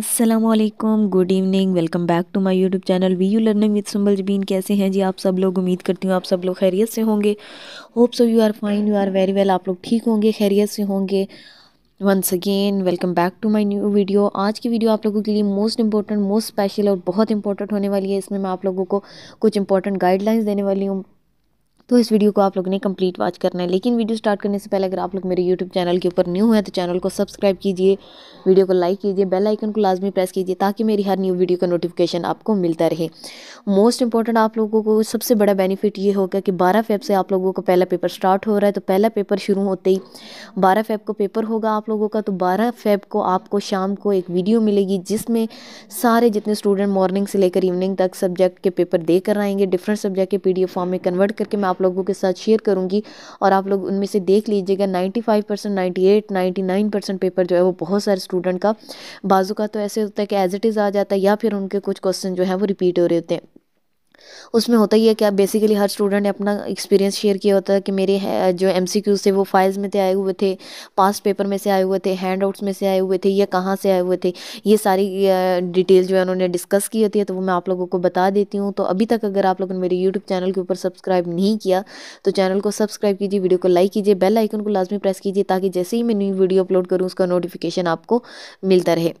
Aslam good evening welcome back to my YouTube channel V U learning with Subal Jabeen कैसे हैं जी आप सब लोग उम्मीद करती हूँ आप सब लोग खैरियत से होंगे hope so you are fine you are very well आप लोग ठीक होंगे खैरियत से होंगे once again welcome back to my new video आज की वीडियो आप लोगों के लिए मोस्ट इंपॉर्टेंट मोस्ट स्पेशल और बहुत इंपॉर्टेंट होने वाली है इसमें मैं आप लोगों को कुछ इंपॉर्टेंट गाइडलाइंस देने वाली हूँ तो इस वीडियो को आप लोग ने कंप्लीट वॉच करना है लेकिन वीडियो स्टार्ट करने से पहले अगर आप लोग मेरे यूट्यूब चैनल के ऊपर न्यू है तो चैनल को सब्सक्राइब कीजिए वीडियो को लाइक कीजिए बेल आइकन को लाजमी प्रेस कीजिए ताकि मेरी हर न्यू वीडियो का नोटिफिकेशन आपको मिलता रहे मोस्ट इंपॉर्टेंट आप लोगों को सबसे बड़ा बेनिफिट ये होगा कि बारह फेब से आप लोगों का पहला पेपर स्टार्ट हो रहा है तो पहला पेपर शुरू होते ही बारह फेब को पेपर होगा आप लोगों का तो बारह फेब को आपको शाम को एक वीडियो मिलेगी जिसमें सारे जितने स्टूडेंट मॉर्निंग से लेकर इवनिंग तक सब्जेक्ट के पेपर देकर आएंगे डिफरेंट सब्जेक्ट के पी फॉर्म में कन्वर्ट करके मैं आप आप लोगों के साथ शेयर करूँगी और आप लोग उनमें से देख लीजिएगा ninety five percent ninety eight ninety nine percent paper जो है वो बहुत सारे स्टूडेंट का बाजू का तो ऐसे होता है कि एज इट इज़ आ जाता है या फिर उनके कुछ क्वेश्चन जो है वो रिपीट हो रहे होते हैं उसमें होता ही है कि आप बेसिकली हर स्टूडेंट ने अपना एक्सपीरियंस शेयर किया होता है कि मेरे जो एम सी क्यूज थे वो फाइल्स में से आए हुए थे पास्ट पेपर में से आए हुए थे हैंड आउट्स में से आए हुए थे या कहाँ से आए हुए थे ये सारी डिटेल जो है उन्होंने डिस्कस की होती है तो वो मैं आप लोगों को बता देती हूँ तो अभी तक अगर आप लोगों ने मेरे यूट्यूब चैनल के ऊपर सब्सक्राइब नहीं किया तो चैनल को सब्सक्राइब कीजिए वीडियो को लाइक कीजिए बेल आइकन को लाजमी प्रेस कीजिए ताकि जैसे ही मैं न्यू वीडियो अपलोड करूँ उसका नोटिफिकेशन आपको मिलता रहे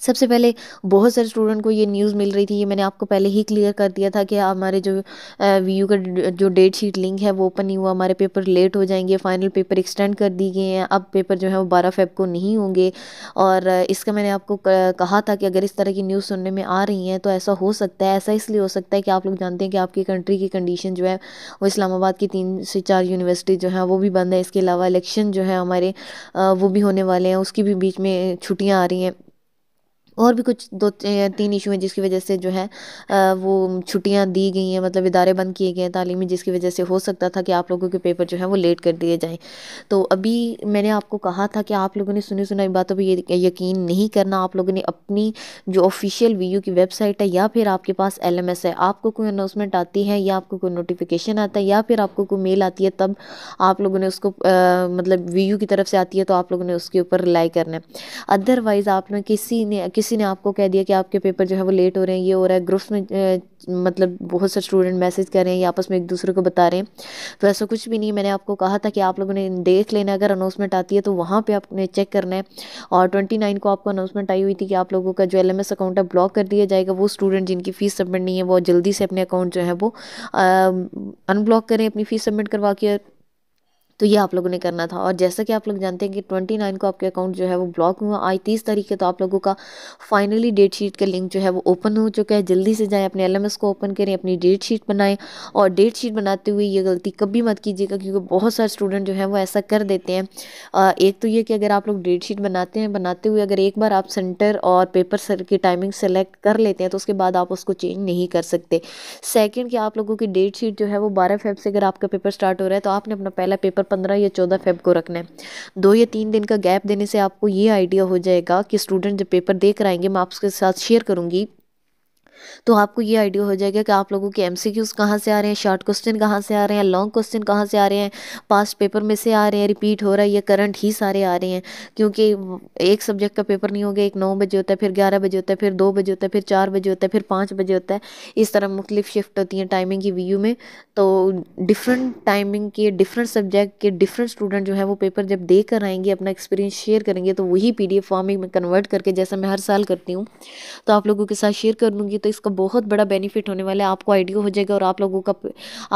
सबसे पहले बहुत सारे स्टूडेंट को ये न्यूज़ मिल रही थी ये मैंने आपको पहले ही क्लियर कर दिया था कि हमारे जो वी यू का जो डेट शीट लिंक है वो ओपन नहीं हुआ हमारे पेपर लेट हो जाएंगे फाइनल पेपर एक्सटेंड कर दिए गए हैं अब पेपर जो है वो बारह फेब को नहीं होंगे और इसका मैंने आपको कहा था कि अगर इस तरह की न्यूज़ सुनने में आ रही हैं तो ऐसा हो सकता है ऐसा इसलिए हो सकता है कि आप लोग जानते हैं कि आपकी कंट्री की कंडीशन जो है वो इस्लामाबाद की तीन से चार यूनिवर्सिटी जो है वो भी बंद है इसके अलावा इलेक्शन जो है हमारे वो भी होने वाले हैं उसकी भी बीच में छुट्टियाँ आ रही हैं और भी कुछ दो तीन इशू हैं जिसकी वजह से जो है वो छुट्टियां दी गई हैं मतलब इदारे बंद किए गए हैं तालीमी जिसकी वजह से हो सकता था कि आप लोगों के पेपर जो है वो लेट कर दिए जाएँ तो अभी मैंने आपको कहा था कि आप लोगों ने सुनी सुनाई बातों पर यकीन नहीं करना आप लोगों ने अपनी जो ऑफिशियल वी की वेबसाइट है या फिर आपके पास एल है आपको कोई अनाउंसमेंट आती है या आपको कोई नोटिफिकेशन आता है या फिर आपको कोई मेल आती है तब आप लोगों ने उसको मतलब वी की तरफ से आती है तो आप लोगों ने उसके ऊपर रिलाई करना है अदरवाइज़ आप लोग किसी ने किसी किसी ने आपको कह दिया कि आपके पेपर जो है वो लेट हो रहे हैं ये हो रहा है ग्रुप्स में मतलब बहुत से स्टूडेंट मैसेज कर रहे हैं या आपस में एक दूसरे को बता रहे हैं तो ऐसा कुछ भी नहीं मैंने आपको कहा था कि आप लोगों ने देख लेना अगर अनाउंसमेंट आती है तो वहाँ पर आपने चेक करना है और ट्वेंटी नाइन को आपको अनाउंसमेंट आई हुई थी कि आप लोगों का जो एल एम एस अकाउंट है ब्लॉक कर दिया जाएगा वो स्टूडेंट जिनकी फ़ीस सबमिट नहीं है वो जल्दी से अपने अकाउंट जो है वो अनब्लॉक करें अपनी फ़ीस सबमिट करवा के तो ये आप लोगों ने करना था और जैसा कि आप लोग जानते हैं कि ट्वेंटी नाइन को आपके अकाउंट जो है वो ब्लॉक हुआ आज तीस तारीख है तो आप लोगों का फाइनली डेट शीट का लिंक जो है वो ओपन हो चुका है जल्दी से जाएँ अपने एल को ओपन करें अपनी डेट शीट बनाएं और डेट शीट बनाते हुए ये गलती कभी मत कीजिएगा क्योंकि बहुत सारे स्टूडेंट जो है वो ऐसा कर देते हैं एक तो ये कि अगर आप लोग डेट शीट बनाते हैं बनाते हुए अगर एक बार आप सेंटर और पेपर सर की टाइमिंग सेलेक्ट कर लेते हैं तो उसके बाद आप उसको चेंज नहीं कर सकते सेकेंड कि आप लोगों की डेट शीट जो है वो बारह फेब से अगर आपका पेपर स्टार्ट हो रहा है तो आपने अपना पहला पेपर पंद्रह या चौदह फेब को रखना है दो या तीन दिन का गैप देने से आपको ये आइडिया हो जाएगा कि स्टूडेंट जब पेपर देख हैं मैं आपके साथ शेयर करूँगी तो आपको ये आइडिया हो जाएगा कि आप लोगों के एम सी क्यूज़ कहाँ से आ रहे हैं शॉर्ट क्वेश्चन कहाँ से आ रहे हैं लॉन्ग क्वेश्चन कहाँ से आ रहे हैं पास्ट पेपर में से आ रहे हैं रिपीट हो रहा है या करंट ही सारे आ रहे हैं क्योंकि एक सब्जेक्ट का पेपर नहीं हो गया एक नौ बजे होता है फिर ग्यारह बजे होता है फिर दो बजे होता है फिर चार बजे होता है फिर पाँच बजे होता है इस तरह मुख्तलिफ शिफ्ट होती हैं टाइमिंग की वी में तो डिफरेंट टाइमिंग के डिफरेंट सब्जेक्ट के डिफरेंट स्टूडेंट जो है वो पेपर जब दे कर आएंगे अपना एक्सपीरियंस शेयर करेंगे तो वही पी डी एफ फॉर्मिंग में कन्वर्ट करके जैसा मैं हर साल करती हूँ तो आप लोगों के साथ शेयर कर लूँगी तो तो इसका बहुत बड़ा बेनिफिट होने वाला है आपको आइडिया हो जाएगा और आप लोगों का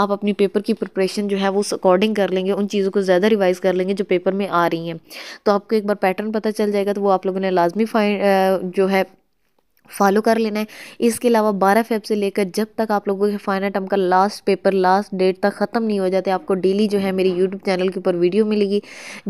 आप अपनी पेपर की प्रिपरेशन जो है वो उस अकॉर्डिंग कर लेंगे उन चीज़ों को ज़्यादा रिवाइज कर लेंगे जो पेपर में आ रही हैं तो आपको एक बार पैटर्न पता चल जाएगा तो वो आप लोगों ने लाजमी फाइन जो है फॉलो कर लेना है इसके अलावा बारह फेब से लेकर जब तक आप लोगों के फाइनल टर्म का लास्ट पेपर लास्ट डेट तक ख़त्म नहीं हो जाते आपको डेली जो है मेरी यूट्यूब चैनल के ऊपर वीडियो मिलेगी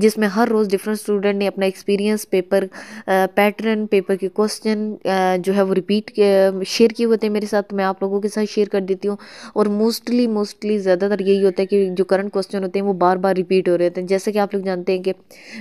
जिसमें हर रोज़ डिफरेंट स्टूडेंट ने अपना एक्सपीरियंस पेपर पैटर्न पेपर के क्वेश्चन जो है वो रिपीट शेयर किए होते हैं मेरे साथ मैं आप लोगों के साथ शेयर कर देती हूँ और मोस्टली मोस्टली ज़्यादातर यही होता है कि जो करंट क्वेश्चन होते हैं वो बार बार रिपीट हो रहे होते हैं जैसे कि आप लोग जानते हैं कि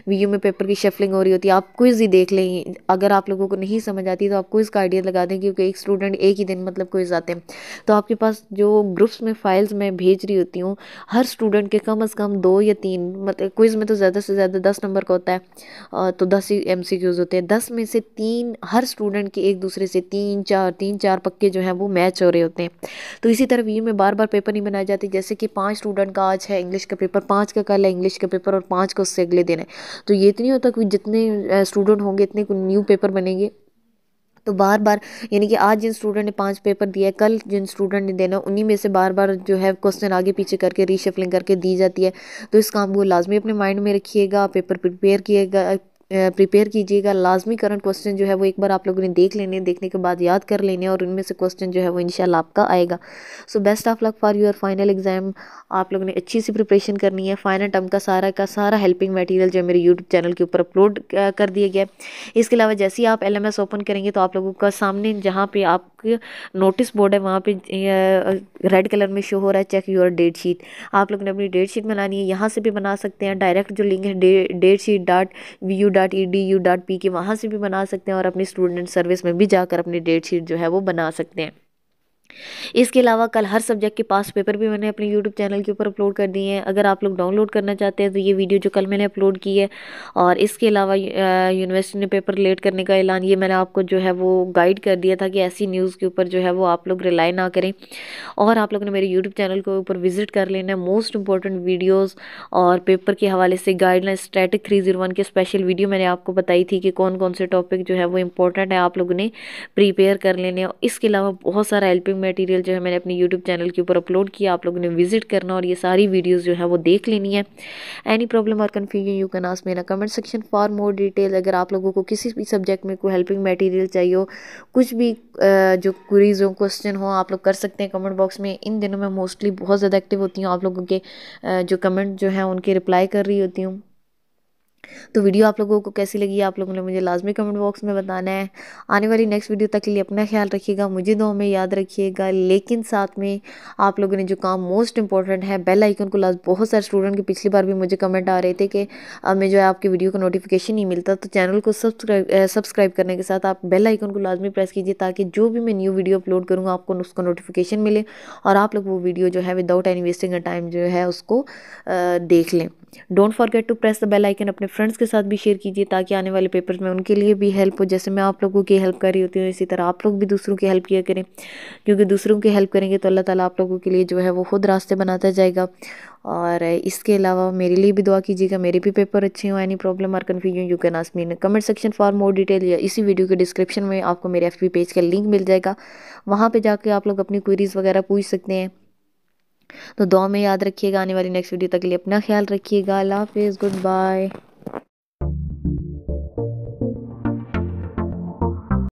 वी में पेपर की शफलिंग हो रही होती है आप क्विज़ ही देख लें अगर आप लोगों को नहीं समझ आती तो आप क्विज़ का आइडिया लगा दें क्योंकि एक स्टूडेंट एक ही दिन मतलब कोई जाते हैं तो आपके पास जो ग्रुप्स में फाइल्स मैं भेज रही होती हूँ हर स्टूडेंट के कम अज़ कम दो या तीन मतलब क्विज़ में तो ज़्यादा से ज़्यादा दस नंबर का होता है तो दस ही एम होते हैं दस में से तीन हर स्टूडेंट के एक दूसरे से तीन चार तीन चार पक्के जो हैं वो मैच हो रहे होते हैं तो इसी तरह व्यू में बार बार पेपर नहीं बनाए जाते जैसे कि पाँच स्टूडेंट का आज है इंग्लिश का पेपर पाँच का कल है इंग्लिश का पेपर और पाँच का उससे अगले दिन है तो ये इतनी तो होता कि जितने स्टूडेंट होंगे इतने न्यू पेपर बनेंगे तो बार बार यानी कि आज जिन स्टूडेंट ने पांच पेपर दिया है कल जिन स्टूडेंट ने देना उन्हीं में से बार बार जो है क्वेश्चन आगे पीछे करके रीशफलिंग करके दी जाती है तो इस काम को लाजमी अपने माइंड में रखिएगा पेपर प्रिपेयर किएगा प्रिपेयर कीजिएगा लाजमी करंट क्वेश्चन जो है वो एक बार आप लोगों ने देख लेने देखने के बाद याद कर लेने और उनमें से क्वेश्चन जो है वो इंशाल्लाह आपका आएगा so best of luck for your final exam आप लोगों ने अच्छी सी प्रिपरेशन करनी है फाइनल टर्म का सारा का सारा हेल्पिंग मटीरियल जो मेरे यूट्यूब चैनल के ऊपर अपलोड कर दिया गया इसके अलावा जैसे ही आप एल ओपन करेंगे तो आप लोगों का सामने जहाँ पर आपके नोटिस बोर्ड है वहाँ पर रेड कलर में शो हो रहा है चेक योर डेट शीट आप लोगों ने अपनी डेट शीट बनानी है यहाँ से भी बना सकते हैं डायरेक्ट जो लिंक है date sheet dot V U dot E D U dot P K वहाँ से भी बना सकते हैं और अपनी स्टूडेंट सर्विस में भी जाकर अपनी डेट शीट जो है वो बना सकते हैं इसके अलावा कल हर सब्जेक्ट के पास पेपर भी मैंने अपने यूट्यूब चैनल के ऊपर अपलोड कर दिए हैं अगर आप लोग डाउनलोड करना चाहते हैं तो ये वीडियो जो कल मैंने अपलोड की है और इसके अलावा यूनिवर्सिटी ने पेपर रिलेट करने का ऐलान ये मैंने आपको जो है वो गाइड कर दिया था कि ऐसी न्यूज़ के ऊपर जो है वो आप लोग रिलाई ना करें और आप लोग ने मेरे यूट्यूब चैनल के ऊपर विजिट कर लेना है मोस्ट इंपॉर्टेंट वीडियोज़ और पेपर के हवाले से guideline static three zero one की स्पेशल वीडियो मैंने आपको बताई थी कि कौन कौन से टॉपिक जो है वो इम्पोर्टेंट है आप लोग ने प्रिपेयर कर लेने इसके अलावा बहुत सारा हेल्पिंग मटेरियल जो है मैंने अपने यूट्यूब चैनल के ऊपर अपलोड किया आप लोगों ने विजिट करना और ये सारी वीडियोज़ जो है वो देख लेनी है एनी प्रॉब्लम और कन्फ्यूजन यू कैन आस मेरा comment section for more detail अगर आप लोगों को किसी भी सब्जेक्ट में कोई हेल्पिंग मटेरियल चाहिए हो कुछ भी जो क्वरीज हो क्वेश्चन हो आप लोग कर सकते हैं कमेंट बॉक्स में इन दिनों में मोस्टली बहुत ज़्यादा एक्टिव होती हूँ आप लोगों के जो कमेंट जो है उनके रिप्लाई कर रही होती हूँ तो वीडियो आप लोगों को कैसी लगी आप लोगों ने मुझे लाजमी कमेंट बॉक्स में बताना है आने वाली नेक्स्ट वीडियो तक के लिए अपना ख्याल रखिएगा मुझे दो में याद रखिएगा लेकिन साथ में आप लोगों ने जो काम मोस्ट इंपॉर्टेंट है बेल आइकन को लाज बहुत सारे स्टूडेंट के पिछली बार भी मुझे कमेंट आ रहे थे कि हमें जो है आपकी वीडियो का नोटिफिकेशन नहीं मिलता तो चैनल को सब्सक्राइब सब्सक्राइब करने के साथ आप बेल आइकन को लाजमी प्रेस कीजिए ताकि जो भी मैं न्यू वीडियो अपलोड करूँगा आपको उसका नोटिफिकेशन मिले और आप लोग वो वीडियो जो है without any wasting a time जो है उसको देख लें don't forget to press the bell icon अपने फ्रेंड्स के साथ भी शेयर कीजिए ताकि आने वाले पेपर्स में उनके लिए भी हेल्प हो जैसे मैं आप लोगों की हेल्प कर रही होती हूँ इसी तरह आप लोग भी दूसरों की हेल्प किया करें क्योंकि दूसरों की हेल्प करेंगे तो अल्लाह ताला आप लोगों के लिए जो है वो खुद रास्ते बनाता जाएगा और इसके अलावा मेरे लिए भी दुआ कीजिएगा मेरे भी पेपर अच्छे हों any problem or confusion you can ask me in comment section for more detail या इसी वीडियो के डिस्क्रिप्शन में आपको मेरे एफ पेज का लिंक मिल जाएगा वहाँ पर जाके आप लोग अपनी क्वेरीज़ वगैरह पूछ सकते हैं तो दुआ में याद रखिएगा आने वाली नेक्स्ट वीडियो तक के लिए अपना ख्याल रखिएगा अल्लाह हाफिज़ गुड बाय